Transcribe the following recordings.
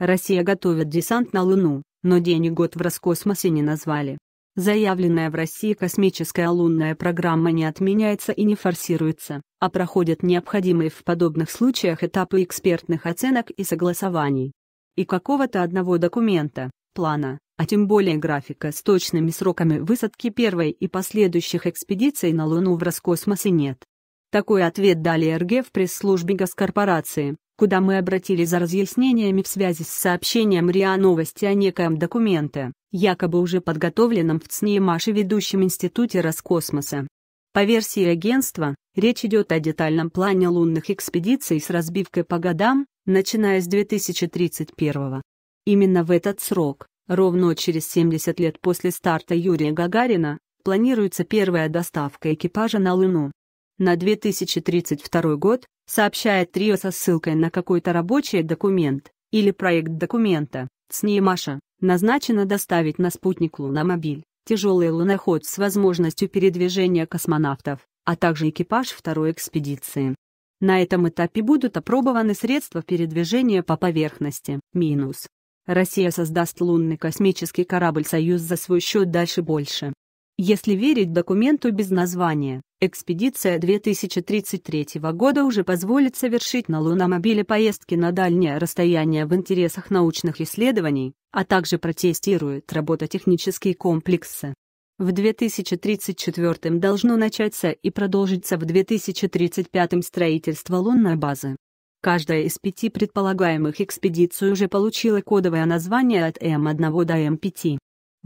Россия готовит десант на Луну, но день и год в Роскосмосе не назвали. Заявленная в России космическая лунная программа не отменяется и не форсируется, а проходят необходимые в подобных случаях этапы экспертных оценок и согласований. И какого-то одного документа, плана, а тем более графика с точными сроками высадки первой и последующих экспедиций на Луну в Роскосмосе нет. Такой ответ дали РГ в пресс-службе госкорпорации, куда мы обратились за разъяснениями в связи с сообщением РИА Новости о некоем документе, якобы уже подготовленном в Маше ведущем институте Роскосмоса. По версии агентства, речь идет о детальном плане лунных экспедиций с разбивкой по годам, начиная с 2031 Именно в этот срок, ровно через 70 лет после старта Юрия Гагарина, планируется первая доставка экипажа на Луну на 2032 год, сообщает трио со ссылкой на какой-то рабочий документ или проект документа. СНИ Маша назначено доставить на спутник Луномобиль, тяжелый луноход с возможностью передвижения космонавтов, а также экипаж второй экспедиции. На этом этапе будут опробованы средства передвижения по поверхности. Минус. Россия создаст лунный космический корабль «Союз» за свой счет дальше больше. Если верить документу без названия, Экспедиция 2033 года уже позволит совершить на луномобиле поездки на дальнее расстояние в интересах научных исследований, а также протестирует робототехнические комплексы. В 2034 должно начаться и продолжиться в 2035 строительство лунной базы. Каждая из пяти предполагаемых экспедиций уже получила кодовое название от М1 до М5.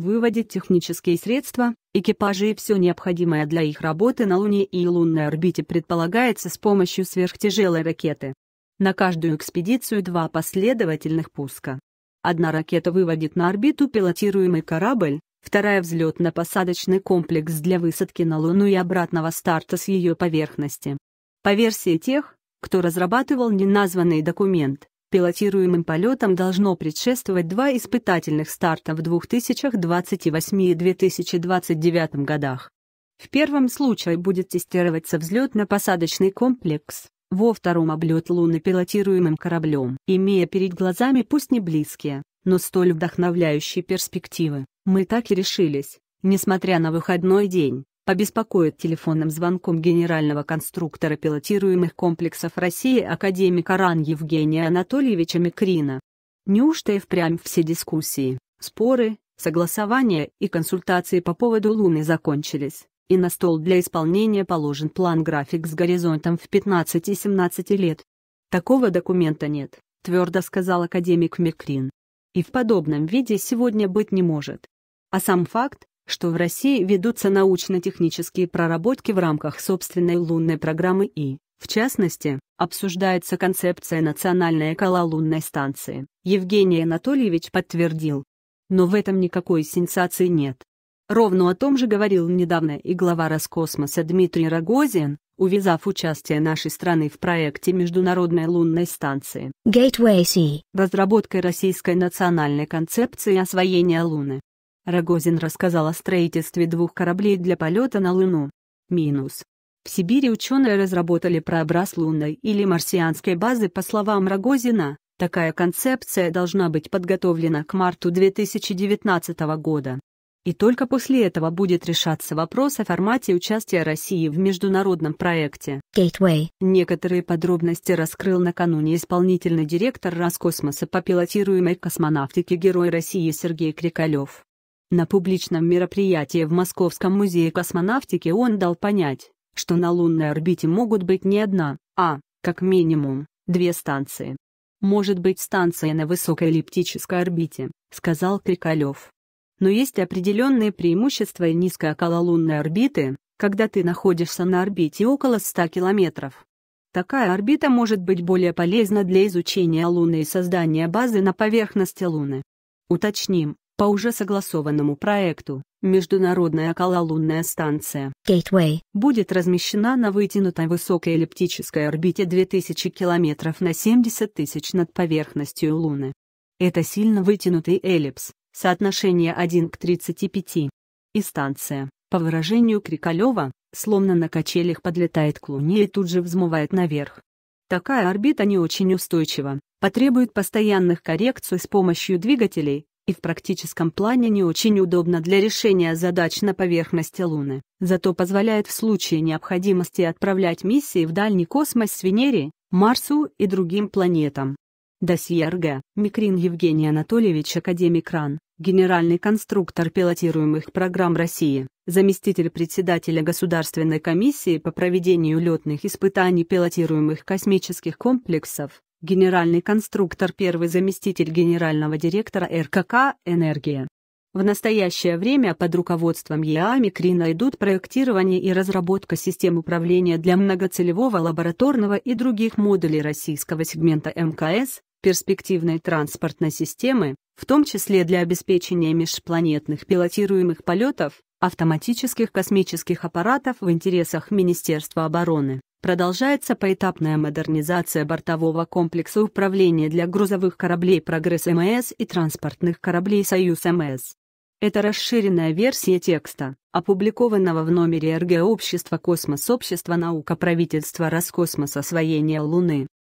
Выводить технические средства, экипажи и все необходимое для их работы на Луне и лунной орбите предполагается с помощью сверхтяжелой ракеты. На каждую экспедицию два последовательных пуска. Одна ракета выводит на орбиту пилотируемый корабль, вторая – взлетно-посадочный комплекс для высадки на Луну и обратного старта с ее поверхности. По версии тех, кто разрабатывал неназванный документ, Пилотируемым полетам должно предшествовать два испытательных старта в 2028 и 2029 годах. В первом случае будет тестироваться взлетно-посадочный комплекс, во втором облет Луны пилотируемым кораблем, имея перед глазами пусть не близкие, но столь вдохновляющие перспективы. Мы так и решились, несмотря на выходной день, побеспокоит телефонным звонком генерального конструктора пилотируемых комплексов России академика РАН Евгения Анатольевича Микрина. Неужто и впрямь все дискуссии, споры, согласования и консультации по поводу Луны закончились, и на стол для исполнения положен план-график с горизонтом в 15-17 и лет? Такого документа нет, твердо сказал академик Микрин. И в подобном виде сегодня быть не может. А сам факт, что в России ведутся научно-технические проработки в рамках собственной лунной программы и, в частности, обсуждается концепция национальной окололунной станции, Евгений Анатольевич подтвердил. Но в этом никакой сенсации нет. Ровно о том же говорил недавно и глава Роскосмоса Дмитрий Рогозин, увязав участие нашей страны в проекте Международной лунной станции Gateway C, разработкой российской национальной концепции освоения Луны. Рогозин рассказал о строительстве двух кораблей для полета на Луну. Минус. В Сибири ученые разработали прообраз лунной или марсианской базы, по словам Рогозина, такая концепция должна быть подготовлена к марту 2019 года. И только после этого будет решаться вопрос о формате участия России в международном проекте. Gateway. Некоторые подробности раскрыл накануне исполнительный директор Роскосмоса по пилотируемой космонавтике Герой России Сергей Крикалев. На публичном мероприятии в Московском музее космонавтики он дал понять, что на лунной орбите могут быть не одна, а, как минимум, две станции. «Может быть станция на высокой эллиптической орбите», — сказал Крикалев. «Но есть определенные преимущества и низкой окололунной орбиты, когда ты находишься на орбите около 100 километров. Такая орбита может быть более полезна для изучения Луны и создания базы на поверхности Луны. Уточним, по уже согласованному проекту, Международная окололунная станция Gateway будет размещена на вытянутой высокой эллиптической орбите 2000 км на 70 тысяч над поверхностью Луны. Это сильно вытянутый эллипс, соотношение 1 к 35. И станция, по выражению Крикалева, словно на качелях подлетает к Луне и тут же взмывает наверх. Такая орбита не очень устойчива, потребует постоянных коррекций с помощью двигателей, и в практическом плане не очень удобно для решения задач на поверхности Луны, зато позволяет в случае необходимости отправлять миссии в дальний космос с Венере, Марсу и другим планетам. Досье РГ, Микрин Евгений Анатольевич Академик РАН, генеральный конструктор пилотируемых программ России, заместитель председателя Государственной комиссии по проведению летных испытаний пилотируемых космических комплексов, генеральный конструктор, первый заместитель генерального директора РКК «Энергия». В настоящее время под руководством ЕА Крина идут проектирование и разработка систем управления для многоцелевого лабораторного и других модулей российского сегмента МКС, перспективной транспортной системы, в том числе для обеспечения межпланетных пилотируемых полетов, автоматических космических аппаратов в интересах Министерства обороны. Продолжается поэтапная модернизация бортового комплекса управления для грузовых кораблей «Прогресс МС» и транспортных кораблей «Союз МС». Это расширенная версия текста, опубликованного в номере РГ Общества Космос Общества Наука Правительства Роскосмос освоения Луны.